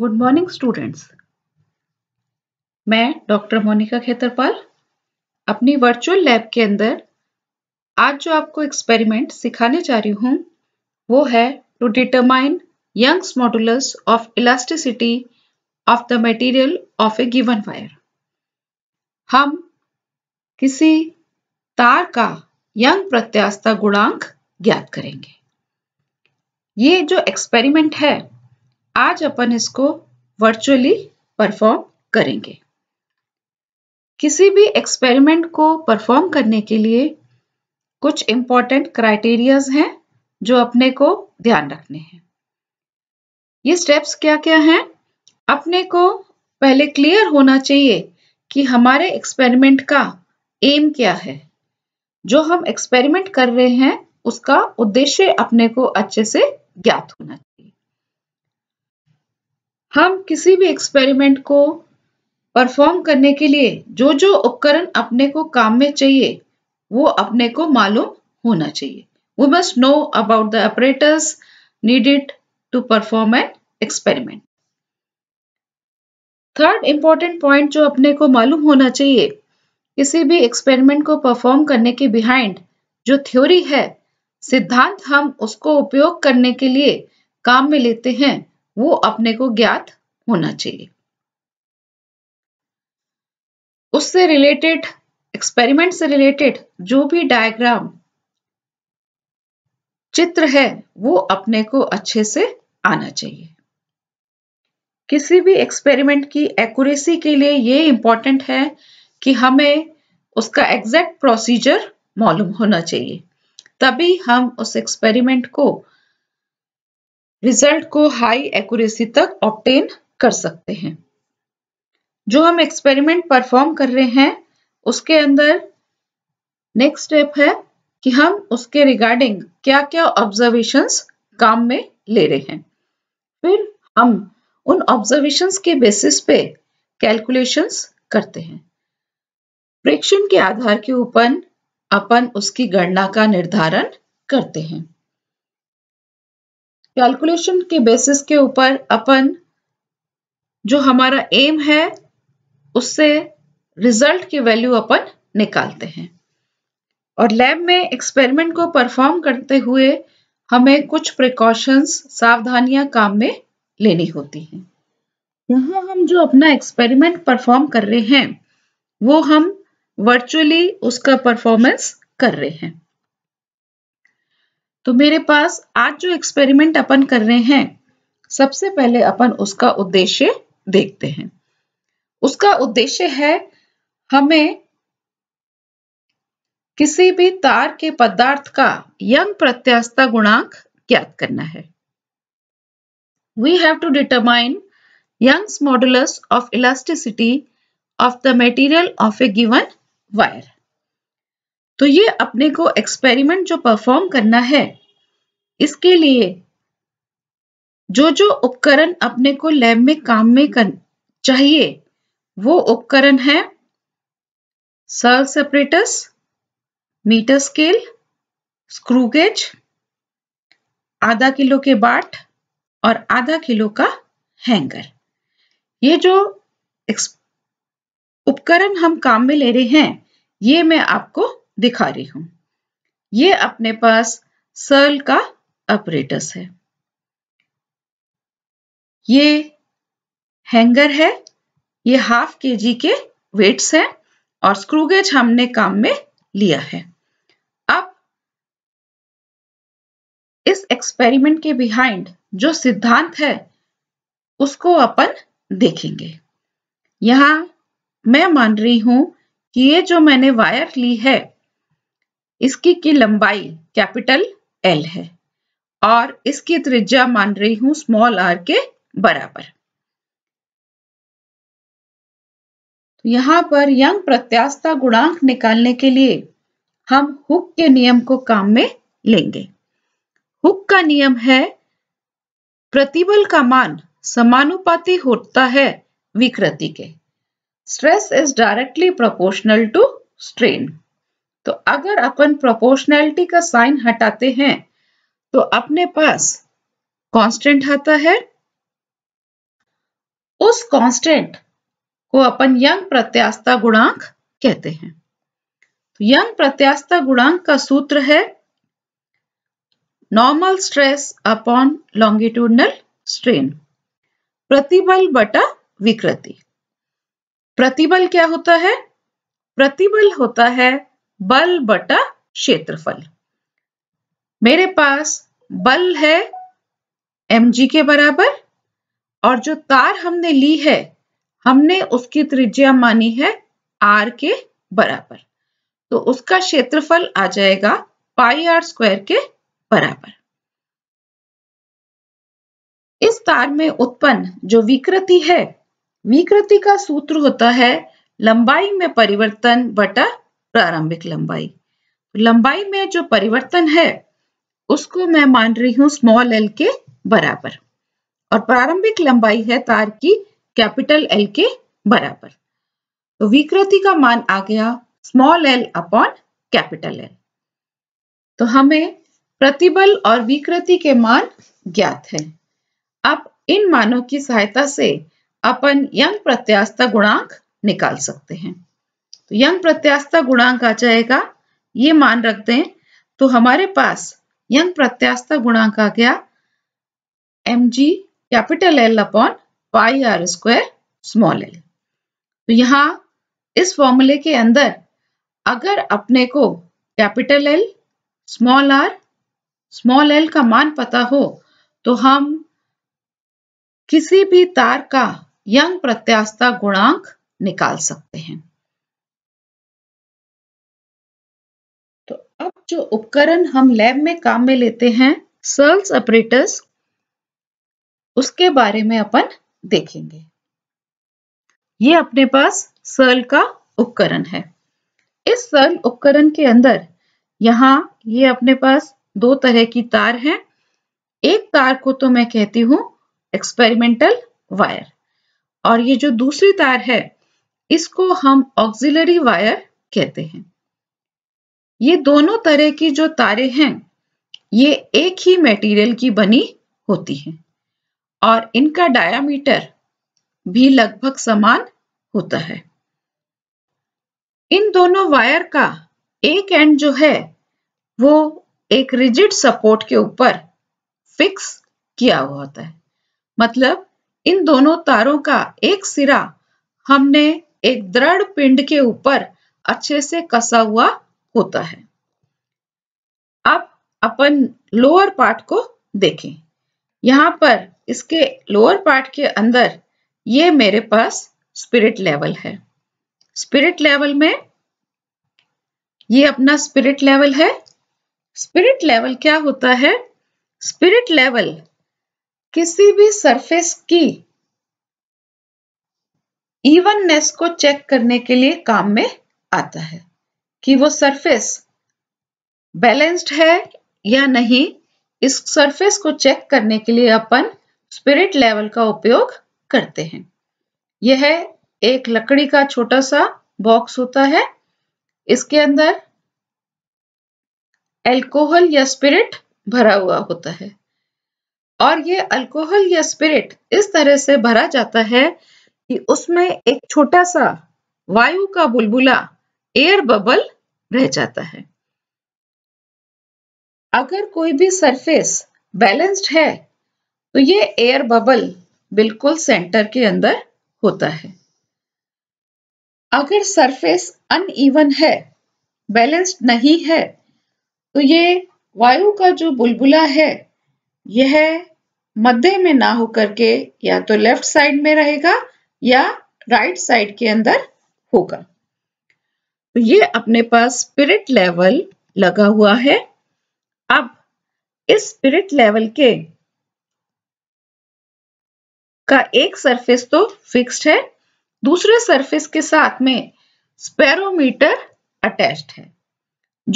Good morning students मैं doctor Monika Khetarpal अपनी virtual lab के अंदर आज जो आपको एक्सपेरिमेंट सिखाने जा रही हूँ वो है to determine Young's modulus of elasticity of the material of a given wire हम किसी तार का यंग प्रत्यास्था गुणांक ज्ञात करेंगे ये जो एक्सपेरिमेंट है आज अपन इसको वर्चुअली परफॉर्म करेंगे किसी भी एक्सपेरिमेंट को परफॉर्म करने के लिए कुछ इंपॉर्टेंट क्राइटेरियाज हैं जो अपने को ध्यान रखने हैं ये स्टेप्स क्या क्या हैं अपने को पहले क्लियर होना चाहिए कि हमारे एक्सपेरिमेंट का एम क्या है जो हम एक्सपेरिमेंट कर रहे हैं उसका उद्देश्य अपने को अच्छे से ज्ञात होना चाहिए हम किसी भी एक्सपेरिमेंट को परफॉर्म करने के लिए जो जो उपकरण अपने को काम में चाहिए वो अपने को मालूम होना चाहिए we must know about the operators needed to perform an experiment third important point जो अपने को मालूम होना चाहिए किसी भी एक्सपेरिमेंट को परफॉर्म करने के बिहाइंड जो थ्योरी है सिद्धांत हम उसको उपयोग करने के लिए काम में लेते हैं वो अपने को ज्ञात होना चाहिए उससे रिलेटेड एक्सपेरिमेंट से रिलेटेड जो भी डायग्राम चित्र है वो अपने को अच्छे से आना चाहिए किसी भी एक्सपेरिमेंट की एक्यूरेसी के लिए ये इंपॉर्टेंट है कि हमें उसका एग्जैक्ट प्रोसीजर मालूम होना चाहिए तभी हम उस एक्सपेरिमेंट को रिजल्ट को हाई एक्यूरेसी तक ऑप्टेन कर सकते हैं जो हम एक्सपेरिमेंट परफॉर्म कर रहे हैं उसके अंदर नेक्स्ट स्टेप है कि हम उसके रिगार्डिंग क्या क्या ऑब्जर्वेशंस काम में ले रहे हैं फिर हम उन ऑब्जर्वेशंस के बेसिस पे कैलकुलेशंस करते हैं प्रेक्षण के आधार के ऊपर अपन उसकी गणना का निर्धारण करते हैं कैलकुलेशन के बेसिस के ऊपर अपन जो हमारा एम है उससे रिजल्ट की वैल्यू अपन निकालते हैं और लैब में एक्सपेरिमेंट को परफॉर्म करते हुए हमें कुछ प्रिकॉशंस सावधानियां काम में लेनी होती हैं यहाँ हम जो अपना एक्सपेरिमेंट परफॉर्म कर रहे हैं वो हम वर्चुअली उसका परफॉर्मेंस कर रहे हैं तो मेरे पास आज जो एक्सपेरिमेंट अपन कर रहे हैं सबसे पहले अपन उसका उद्देश्य देखते हैं उसका उद्देश्य है हमें किसी भी तार के पदार्थ का यंग प्रत्यास्था गुणांक ज्ञात करना है we have to determine Young's modulus of elasticity of the material of a given wire तो ये अपने को एक्सपेरिमेंट जो परफॉर्म करना है इसके लिए जो जो उपकरण अपने को लैब में काम में कर चाहिए वो उपकरण है Searle's apparatus meter scale screw gauge आधा किलो के बाट और आधा किलो का हैंगर ये जो उपकरण हम काम में ले रहे हैं ये मैं आपको दिखा रही हूं ये अपने पास सर्ल का ऑपरेटस है ये हैंगर है ये हाफ के जी के वेट्स हैं और स्क्रूगेज हमने काम में लिया है अब इस एक्सपेरिमेंट के बिहाइंड जो सिद्धांत है उसको अपन देखेंगे यहां मैं मान रही हूं कि ये जो मैंने वायर ली है इसकी की लंबाई कैपिटल एल है और इसकी त्रिज्या मान रही हूं स्मॉल आर के बराबर तो यहां पर यंग प्रत्यास्था गुणांक निकालने के लिए हम हुक के नियम को काम में लेंगे हुक का नियम है प्रतिबल का मान समानुपाती होता है विकृति के stress is directly proportional to strain तो अगर अपन प्रोपोर्शनैलिटी का साइन हटाते हैं तो अपने पास कांस्टेंट आता है उस कांस्टेंट को अपन यंग प्रत्यास्था गुणांक कहते हैं तो यंग प्रत्यास्था गुणांक का सूत्र है normal stress upon longitudinal strain प्रतिबल बटा विकृति प्रतिबल क्या होता है प्रतिबल होता है बल बटा क्षेत्रफल मेरे पास बल है एम जी के बराबर और जो तार हमने ली है हमने उसकी त्रिज्या मानी है आर के बराबर तो उसका क्षेत्रफल आ जाएगा पाई आर स्क्वायर के बराबर इस तार में उत्पन्न जो विकृति है विकृति का सूत्र होता है लंबाई में परिवर्तन बटा प्रारंभिक लंबाई लंबाई में जो परिवर्तन है उसको मैं मान रही हूं स्मॉल एल के बराबर और प्रारंभिक लंबाई है तार की कैपिटल एल के बराबर तो विकृति का मान आ गया small L upon capital L तो हमें प्रतिबल और विकृति के मान ज्ञात है अब इन मानों की सहायता से अपन यंग प्रत्यास्था गुणांक निकाल सकते हैं तो यंग प्रत्यास्था गुणांक आ जाएगा ये मान रखते हैं तो हमारे पास यंग प्रत्यास्था गुणांक आ गया M G capital L upon pi R square small L तो यहाँ इस फॉर्मूले के अंदर अगर अपने को capital L small R small L का मान पता हो तो हम किसी भी तार का यंग प्रत्यास्था गुणांक निकाल सकते हैं जो उपकरण हम लैब में काम में लेते हैं सर्ल्स ऑपरेटर्स उसके बारे में अपन देखेंगे ये अपने पास सर्ल का उपकरण है इस सर्ल उपकरण के अंदर यहाँ ये अपने पास दो तरह की तार हैं एक तार को तो मैं कहती हूं एक्सपेरिमेंटल वायर और ये जो दूसरी तार है इसको हम ऑक्सिलरी वायर कहते हैं ये दोनों तरह की जो तारे हैं ये एक ही मटेरियल की बनी होती हैं और इनका डायामीटर भी लगभग समान होता है इन दोनों वायर का एक एंड जो है वो एक रिजिड सपोर्ट के ऊपर फिक्स किया हुआ होता है मतलब इन दोनों तारों का एक सिरा हमने एक दृढ़ पिंड के ऊपर अच्छे से कसा हुआ होता है अब अपन लोअर पार्ट को देखें यहां पर इसके लोअर पार्ट के अंदर ये मेरे पास स्पिरिट लेवल है स्पिरिट लेवल में ये अपना स्पिरिट लेवल है स्पिरिट लेवल क्या होता है स्पिरिट लेवल किसी भी सरफेस की इवननेस को चेक करने के लिए काम में आता है कि वो सरफेस बैलेंस्ड है या नहीं इस सरफेस को चेक करने के लिए अपन स्पिरिट लेवल का उपयोग करते हैं यह एक लकड़ी का छोटा सा बॉक्स होता है इसके अंदर एल्कोहल या स्पिरिट भरा हुआ होता है और ये अल्कोहल या स्पिरिट इस तरह से भरा जाता है कि उसमें एक छोटा सा वायु का बुलबुला एयर बबल रह जाता है अगर कोई भी सरफेस बैलेंस्ड है तो ये एयर बबल बिल्कुल सेंटर के अंदर होता है अगर सरफेस अनइवन है बैलेंस्ड नहीं है तो ये वायु का जो बुलबुला है यह मध्य में ना होकर के या तो लेफ्ट साइड में रहेगा या राइट साइड के अंदर होगा तो ये अपने पास स्पिरिट लेवल लगा हुआ है अब इस स्पिरिट लेवल के का एक सरफेस तो फिक्स्ड है दूसरे सरफेस के साथ में स्पेरोमीटर अटैच्ड है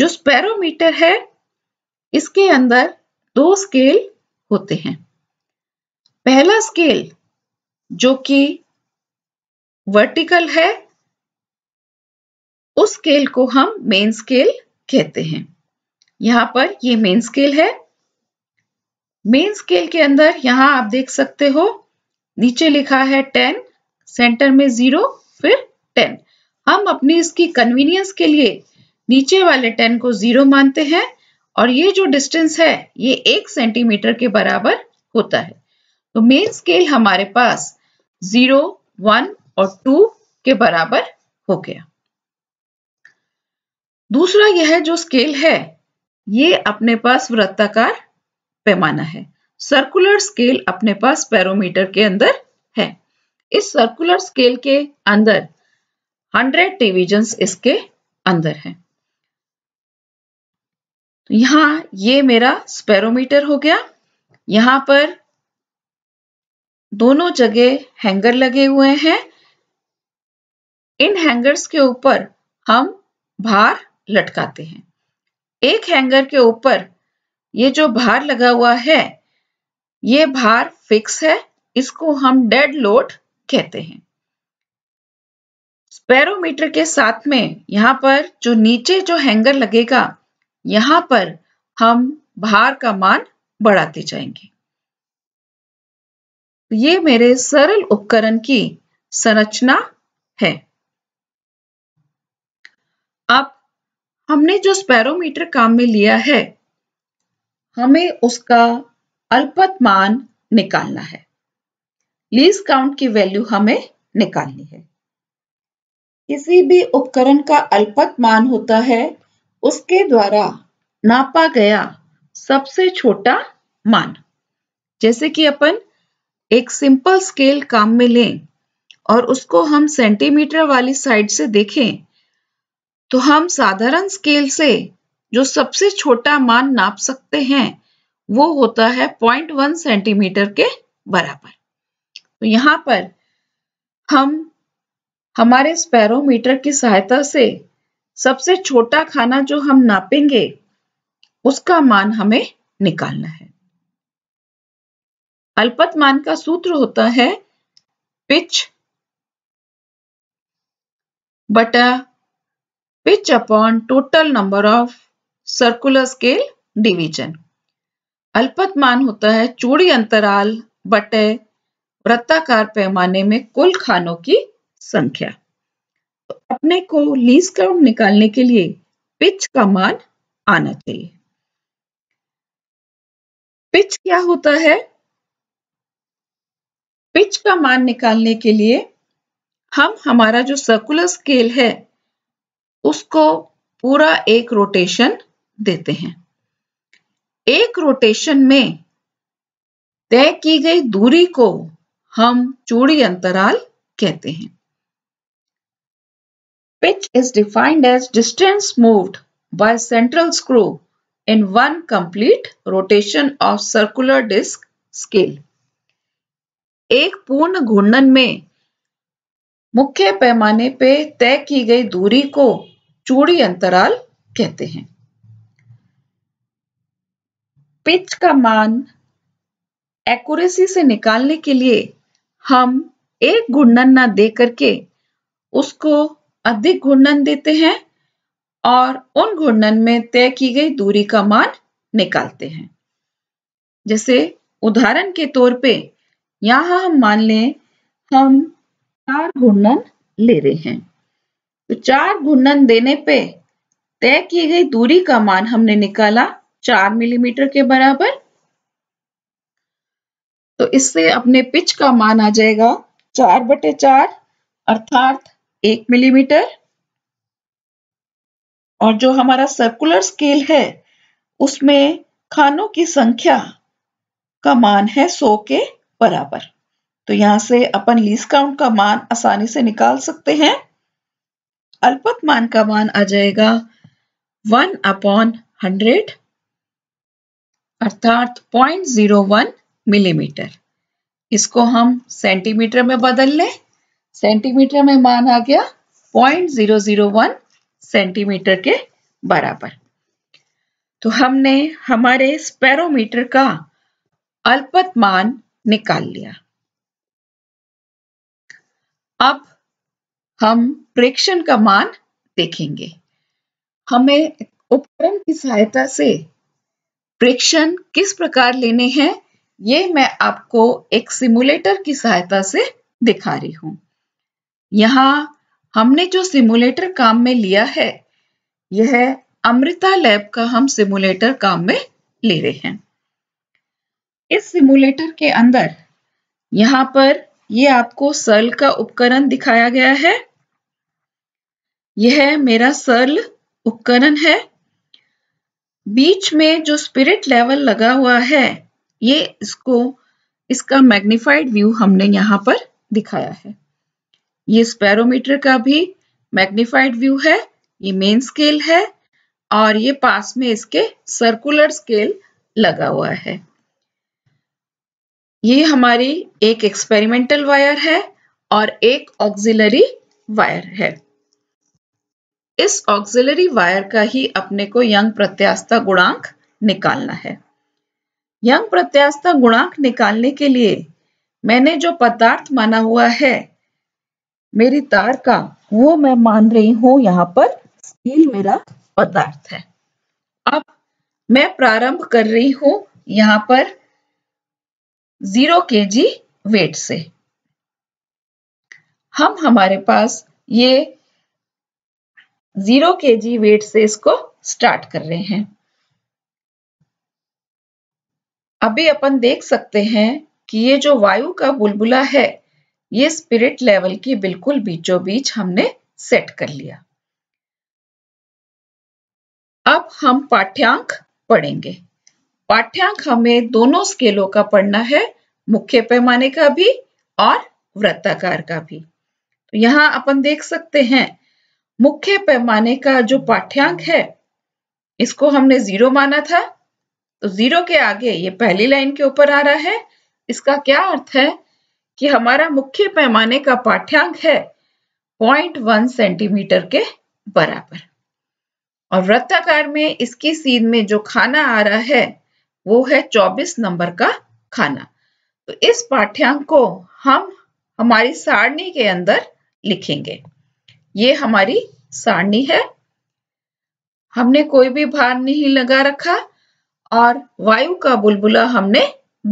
जो स्पेरोमीटर है इसके अंदर दो स्केल होते हैं पहला स्केल जो कि वर्टिकल है उस स्केल को हम मेन स्केल कहते हैं यहां पर ये मेन स्केल है मेन स्केल के अंदर यहां आप देख सकते हो नीचे लिखा है टेन सेंटर में जीरो फिर टेन हम अपनी इसकी कन्वीनियंस के लिए नीचे वाले टेन को जीरो मानते हैं और ये जो डिस्टेंस है ये एक सेंटीमीटर के बराबर होता है तो मेन स्केल हमारे पास जीरो वन और टू के बराबर हो गया दूसरा यह जो स्केल है ये अपने पास वृत्ताकार पैमाना है सर्कुलर स्केल अपने पास पैरोमीटर के अंदर है इस सर्कुलर स्केल के अंदर 100 डिविजन इसके अंदर है तो यहां ये मेरा स्पेरोमीटर हो गया यहां पर दोनों जगह हैंगर लगे हुए हैं इन हैंगर्स के ऊपर हम भार लटकाते हैं एक हैंगर के ऊपर ये जो भार लगा हुआ है ये भार फिक्स है इसको हम डेड लोड कहते हैं स्पेरोमीटर के साथ में यहां पर जो नीचे जो हैंगर लगेगा यहां पर हम भार का मान बढ़ाते जाएंगे तो ये मेरे सरल उपकरण की संरचना है अब हमने जो स्पैरोमीटर काम में लिया है हमें उसका अल्पत मान निकालना है लीज काउंट की वैल्यू हमें निकालनी है किसी भी उपकरण का अल्पत मान होता है उसके द्वारा नापा गया सबसे छोटा मान जैसे कि अपन एक सिंपल स्केल काम में लें और उसको हम सेंटीमीटर वाली साइड से देखें तो हम साधारण स्केल से जो सबसे छोटा मान नाप सकते हैं वो होता है 0.1 सेंटीमीटर के बराबर तो यहां पर हम हमारे स्पैरोमीटर की सहायता से सबसे छोटा खाना जो हम नापेंगे उसका मान हमें निकालना है अल्पत मान का सूत्र होता है पिच बटा which upon total number of circular scale division. अल्पत मान होता है चूड़ी अंतराल बटे वृत्ताकार पैमाने में कुल खानों की संख्या तो अपने को लीज काउंट निकालने के लिए पिच का मान आना चाहिए पिच क्या होता है पिच का मान निकालने के लिए हम हमारा जो सर्कुलर स्केल है उसको पूरा एक रोटेशन देते हैं एक रोटेशन में तय की गई दूरी को हम चूड़ी अंतराल कहते हैं pitch is defined as distance moved by central screw in one complete rotation of circular disc scale एक पूर्ण घूर्णन में मुख्य पैमाने पे तय की गई दूरी को जोड़ी अंतराल कहते हैं पिच का मान एक्यूरेसी से निकालने के लिए हम एक घूर्णन ना दे करके उसको अधिक घूर्णन देते हैं और उन घूर्णन में तय की गई दूरी का मान निकालते हैं जैसे उदाहरण के तौर पे यहां हम मान लें हम चार घूर्णन ले रहे हैं तो चार घूर्णन देने पे तय की गई दूरी का मान हमने निकाला चार मिलीमीटर के बराबर तो इससे अपने पिच का मान आ जाएगा चार बटे चार अर्थात एक मिलीमीटर और जो हमारा सर्कुलर स्केल है उसमें खानों की संख्या का मान है सौ के बराबर तो यहां से अपन लीस काउंट का मान आसानी से निकाल सकते हैं अल्पक मान का मान आ जाएगा वन अपॉन हंड्रेड अर्थात पॉइंट जीरो वन मिलीमीटर इसको हम सेंटीमीटर में बदल लें सेंटीमीटर में मान आ गया point zero zero one centimetre के बराबर तो हमने हमारे स्पेरोमीटर का अल्पत मान निकाल लिया अब हम प्रेक्षण का मान देखेंगे हमें उपकरण की सहायता से प्रेक्षण किस प्रकार लेने हैं ये मैं आपको एक सिमुलेटर की सहायता से दिखा रही हूं यहाँ हमने जो सिमुलेटर काम में लिया है यह अमृता लैब का हम सिमुलेटर काम में ले रहे हैं इस सिमुलेटर के अंदर यहाँ पर ये आपको सल का उपकरण दिखाया गया है यह मेरा सरल उपकरण है बीच में जो स्पिरिट लेवल लगा हुआ है ये इसको इसका मैग्निफाइड व्यू हमने यहां पर दिखाया है ये स्पेरोमीटर का भी मैग्निफाइड व्यू है ये मेन स्केल है और ये पास में इसके सर्कुलर स्केल लगा हुआ है ये हमारी एक एक्सपेरिमेंटल वायर है और एक ऑक्सिलरी वायर है इस ऑक्सिलरी वायर का ही अपने को यंग प्रत्यास्था गुणांक निकालना है यंग प्रत्यास्था गुणांक निकालने के लिए मैंने जो पदार्थ माना हुआ है मेरी तार का वो मैं मान रही हूं यहां पर स्टील मेरा पदार्थ है अब मैं प्रारंभ कर रही हूं यहां पर जीरो के जी वेट से हम हमारे पास ये जीरो के जी वेट से इसको स्टार्ट कर रहे हैं अभी अपन देख सकते हैं कि ये जो वायु का बुलबुला है ये स्पिरिट लेवल की बिल्कुल बीचों बीच हमने सेट कर लिया अब हम पाठ्यांक पढ़ेंगे पाठ्यांक हमें दोनों स्केलों का पढ़ना है मुख्य पैमाने का भी और वृत्ताकार का भी तो यहां अपन देख सकते हैं मुख्य पैमाने का जो पाठ्यांक है इसको हमने जीरो माना था तो जीरो के आगे ये पहली लाइन के ऊपर आ रहा है इसका क्या अर्थ है कि हमारा मुख्य पैमाने का पाठ्यांक है 0.1 सेंटीमीटर के बराबर और वृत्ताकार में इसकी सीध में जो खाना आ रहा है वो है 24 नंबर का खाना तो इस पाठ्यांक को हम हमारी सारणी के अंदर लिखेंगे ये हमारी सारणी है हमने कोई भी भार नहीं लगा रखा और वायु का बुलबुला हमने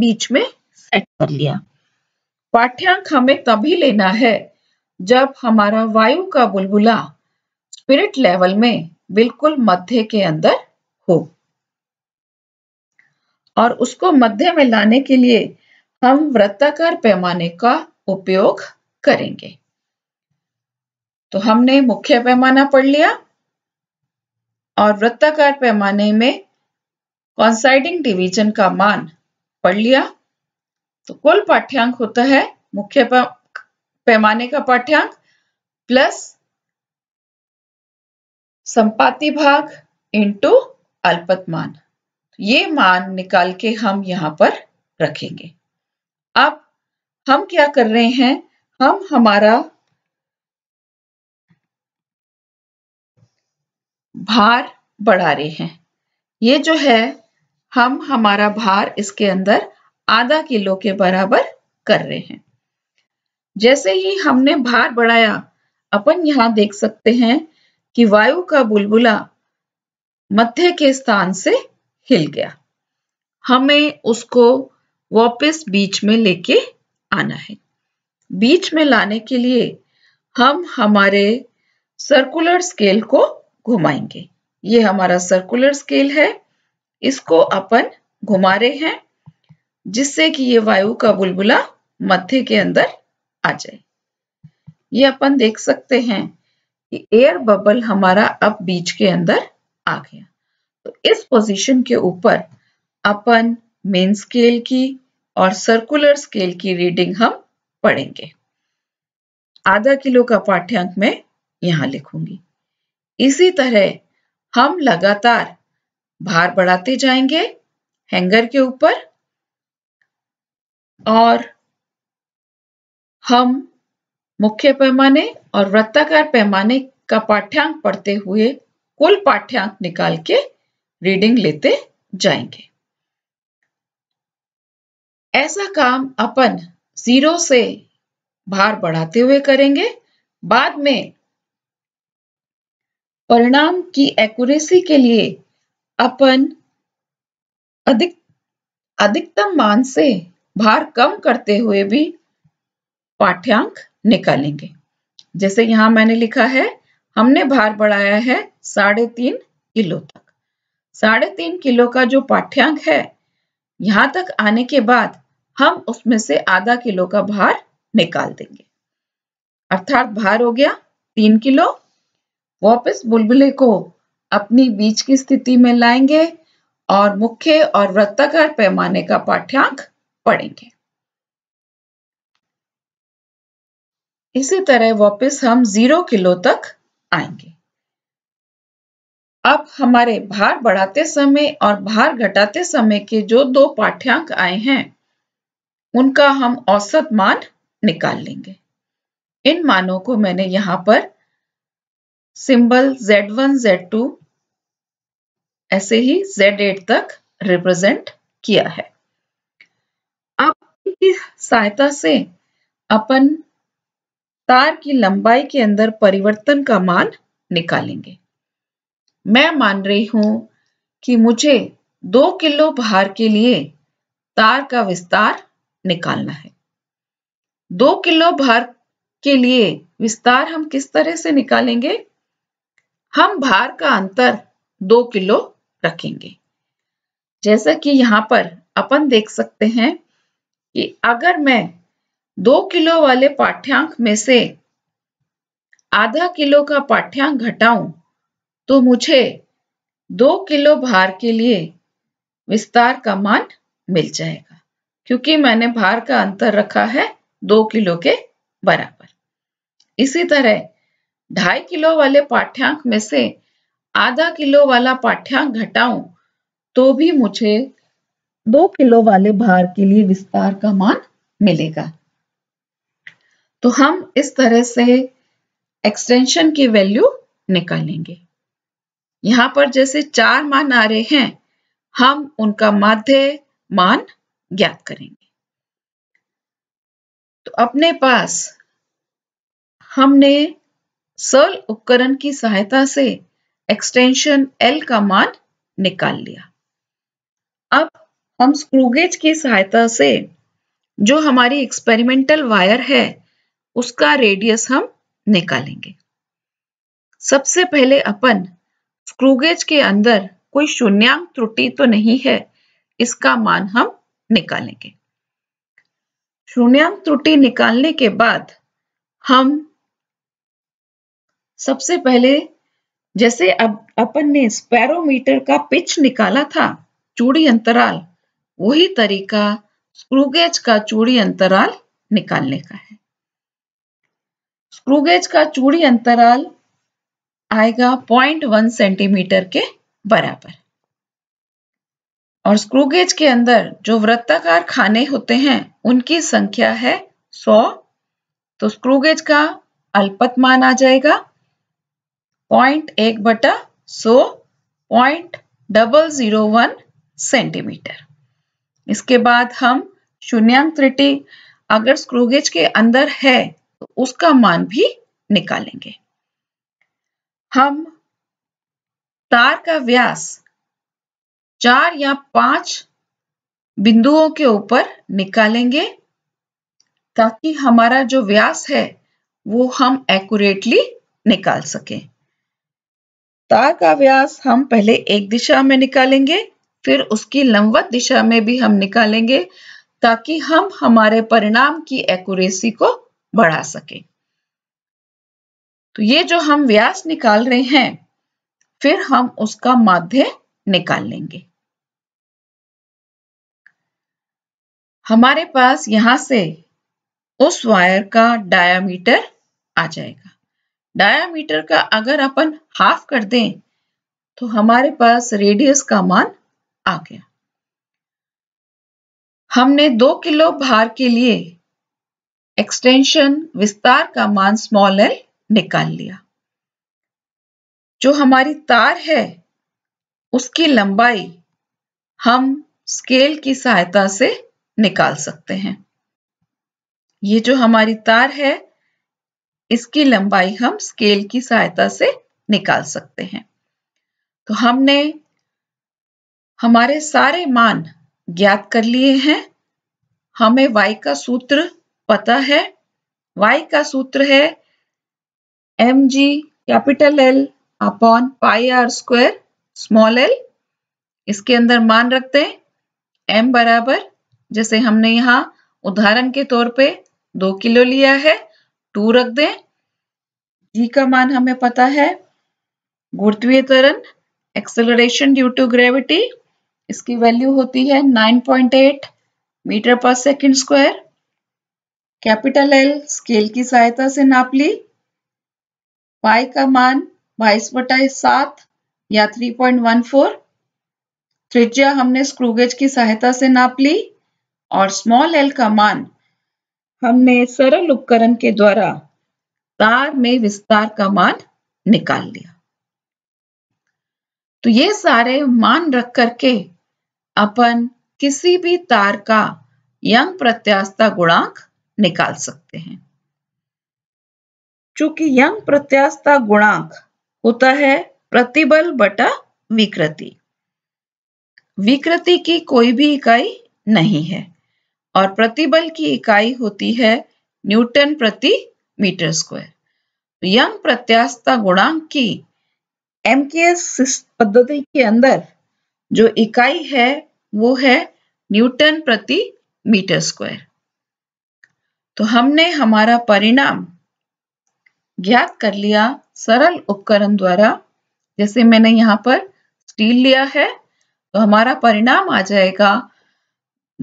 बीच में सेट कर लिया पाठ्यांक हमें तभी लेना है जब हमारा वायु का बुलबुला स्पिरिट लेवल में बिल्कुल मध्य के अंदर हो और उसको मध्य में लाने के लिए हम वृत्ताकार पैमाने का उपयोग करेंगे तो हमने मुख्य पैमाना पढ़ लिया और वृत्ताकार पैमाने में कॉन्साइडिंग डिवीजन का मान पढ़ लिया तो कुल पाठ्यांक होता है मुख्य पैमाने का पाठ्यांक प्लस संपाति भाग इंटू अल्पत मान तो ये मान निकाल के हम यहाँ पर रखेंगे अब हम क्या कर रहे हैं हम हमारा भार बढ़ा रहे हैं ये जो है हम हमारा भार इसके अंदर आधा किलो के बराबर कर रहे हैं जैसे ही हमने भार बढ़ाया अपन यहां देख सकते हैं कि वायु का बुलबुला मध्य के स्थान से हिल गया हमें उसको वापस बीच में लेके आना है बीच में लाने के लिए हम हमारे सर्कुलर स्केल को घुमाएंगे ये हमारा सर्कुलर स्केल है इसको अपन घुमा रहे हैं जिससे कि ये वायु का बुलबुला मध्य के अंदर आ जाए ये अपन देख सकते हैं कि एयर बबल हमारा अब बीच के अंदर आ गया तो इस पोजीशन के ऊपर अपन मेन स्केल की और सर्कुलर स्केल की रीडिंग हम पढ़ेंगे आधा किलो का पाठ्यांक मैं यहाँ लिखूंगी इसी तरह हम लगातार भार बढ़ाते जाएंगे हैंगर के ऊपर और हम मुख्य पैमाने और वृत्ताकार पैमाने का पाठ्यांक पढ़ते हुए कुल पाठ्यांक निकाल के रीडिंग लेते जाएंगे ऐसा काम अपन जीरो से भार बढ़ाते हुए करेंगे बाद में परिणाम की एक्यूरेसी के लिए अपन अधिक अधिकतम मान से भार कम करते हुए भी पाठ्यांक निकालेंगे जैसे यहां मैंने लिखा है हमने भार बढ़ाया है साढ़े तीन किलो तक साढ़े तीन किलो का जो पाठ्यांक है यहां तक आने के बाद हम उसमें से आधा किलो का भार निकाल देंगे अर्थात भार हो गया तीन किलो वापस बुलबुले को अपनी बीच की स्थिति में लाएंगे और मुख्य और वृत्ताकार पैमाने का पाठ्यांक पढ़ेंगे इसी तरह वापस हम जीरो किलो तक आएंगे अब हमारे भार बढ़ाते समय और भार घटाते समय के जो दो पाठ्यांक आए हैं उनका हम औसत मान निकाल लेंगे इन मानों को मैंने यहां पर सिंबल Z1, Z2 ऐसे ही Z8 तक रिप्रेजेंट किया है अब सहायता से अपन तार की लंबाई के अंदर परिवर्तन का मान निकालेंगे मैं मान रही हूं कि मुझे दो किलो भार के लिए तार का विस्तार निकालना है दो किलो भार के लिए विस्तार हम किस तरह से निकालेंगे हम भार का अंतर दो किलो रखेंगे जैसा कि यहाँ पर अपन देख सकते हैं कि अगर मैं दो किलो वाले पाठ्यांक में से आधा किलो का पाठ्यांक घटाऊं तो मुझे दो किलो भार के लिए विस्तार का मान मिल जाएगा क्योंकि मैंने भार का अंतर रखा है दो किलो के बराबर इसी तरह ढाई किलो वाले पाठ्यांक में से आधा किलो वाला पाठ्यांक घटाऊं तो भी मुझे दो किलो वाले भार के लिए विस्तार का मान मिलेगा तो हम इस तरह से एक्सटेंशन की वैल्यू निकालेंगे यहां पर जैसे चार मान आ रहे हैं हम उनका माध्य मान ज्ञात करेंगे तो अपने पास हमने सरल उपकरण की सहायता से एक्सटेंशन एल का मान निकाल लिया अब हम स्क्रूगेज की सहायता से जो हमारी एक्सपेरिमेंटल वायर है उसका रेडियस हम निकालेंगे सबसे पहले अपन स्क्रूगेज के अंदर कोई शून्यांक त्रुटि तो नहीं है इसका मान हम निकालेंगे शून्यांक त्रुटि निकालने के बाद हम सबसे पहले जैसे अब अपन ने स्पैरोमीटर का पिच निकाला था चूड़ी अंतराल वही तरीका स्क्रूगेज का चूड़ी अंतराल निकालने का है स्क्रूगेज का चूड़ी अंतराल आएगा 0.1 सेंटीमीटर के बराबर और स्क्रूगेज के अंदर जो वृत्ताकार खाने होते हैं उनकी संख्या है 100 तो स्क्रूगेज का अल्पतमान आ जाएगा पॉइंट एक बटा सो point double zero one centimetre इसके बाद हम शून्यंक त्रिटि अगर स्क्रूगेज के अंदर है तो उसका मान भी निकालेंगे हम तार का व्यास चार या पांच बिंदुओं के ऊपर निकालेंगे ताकि हमारा जो व्यास है वो हम एक्यूरेटली निकाल सकें तार का व्यास हम पहले एक दिशा में निकालेंगे फिर उसकी लंबवत दिशा में भी हम निकालेंगे ताकि हम हमारे परिणाम की एक्यूरेसी को बढ़ा सके तो ये जो हम व्यास निकाल रहे हैं फिर हम उसका माध्य निकाल लेंगे हमारे पास यहां से उस वायर का डायामीटर आ जाएगा डायामीटर का अगर अपन हाफ कर दें तो हमारे पास रेडियस का मान आ गया हमने दो किलो भार के लिए एक्सटेंशन विस्तार का मान स्मॉल एल निकाल लिया जो हमारी तार है उसकी लंबाई हम स्केल की सहायता से निकाल सकते हैं ये जो हमारी तार है इसकी लंबाई हम स्केल की सहायता से निकाल सकते हैं तो हमने हमारे सारे मान ज्ञात कर लिए हैं हमें y का सूत्र पता है y का सूत्र है M G capital L upon pi R square small L इसके अंदर मान रखते हैं एम बराबर जैसे हमने यहाँ उदाहरण के तौर पे दो किलो लिया है टू रख दें जी का मान हमें पता है गुरुत्वीय त्वरण एक्सेलरेशन ड्यू टू ग्रेविटी इसकी वैल्यू होती है 9.8 मीटर पर second square capital L scale की सहायता से नाप ली पाई का मान बाईस बटा सात या 3.14 त्रिज्या हमने स्क्रूगेज की सहायता से नाप ली और स्मॉल एल का मान हमने सरल उपकरण के द्वारा तार में विस्तार का मान निकाल लिया तो ये सारे मान रख करके अपन किसी भी तार का यंग प्रत्यास्था गुणांक निकाल सकते हैं चूंकि यंग प्रत्यास्था गुणांक होता है प्रतिबल बटा विकृति विकृति की कोई भी इकाई नहीं है और प्रतिबल की इकाई होती है न्यूटन प्रति मीटर स्क्वायर तो यंग प्रत्यास्था गुणांक की एम पद्धति के अंदर जो इकाई है वो है न्यूटन प्रति मीटर स्क्वायर तो हमने हमारा परिणाम ज्ञात कर लिया सरल उपकरण द्वारा जैसे मैंने यहाँ पर स्टील लिया है तो हमारा परिणाम आ जाएगा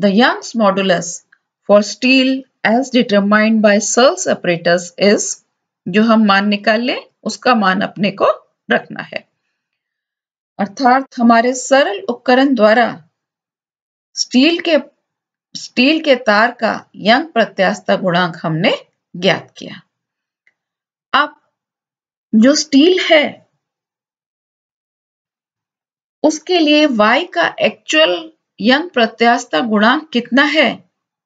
The Young's modulus for steel as determined by Searles apparatus is जो हम मान निकाल लें उसका मान अपने को रखना है अर्थात हमारे सरल उपकरण द्वारा स्टील के स्टील के तार का यंग प्रत्यास्था गुणांक हमने ज्ञात किया अब जो स्टील है उसके लिए y का एक्चुअल यंग प्रत्यास्ता गुणांक कितना है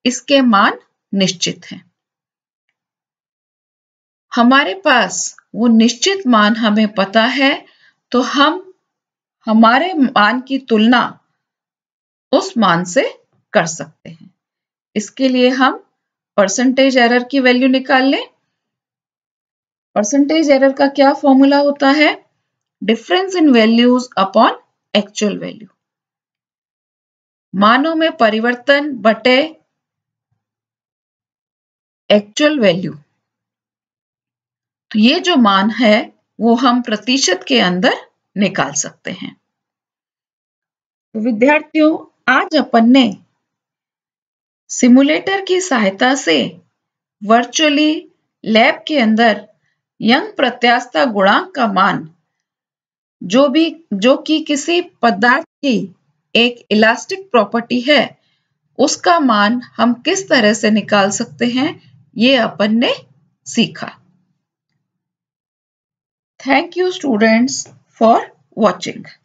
इसके मान निश्चित हैं। हमारे पास वो निश्चित मान हमें पता है तो हम हमारे मान की तुलना उस मान से कर सकते हैं इसके लिए हम परसेंटेज एरर की वैल्यू निकाल लें परसेंटेज एरर का क्या फॉर्मूला होता है difference in values upon actual value मानों में परिवर्तन बटे एक्चुअल वैल्यू तो ये जो मान है वो हम प्रतिशत के अंदर निकाल सकते हैं तो विद्यार्थियों आज अपन ने सिमुलेटर की सहायता से वर्चुअली लैब के अंदर यंग प्रत्यास्था गुणांक का मान जो भी जो कि किसी पदार्थ की एक इलास्टिक प्रॉपर्टी है उसका मान हम किस तरह से निकाल सकते हैं ये अपन ने सीखा thank you students for watching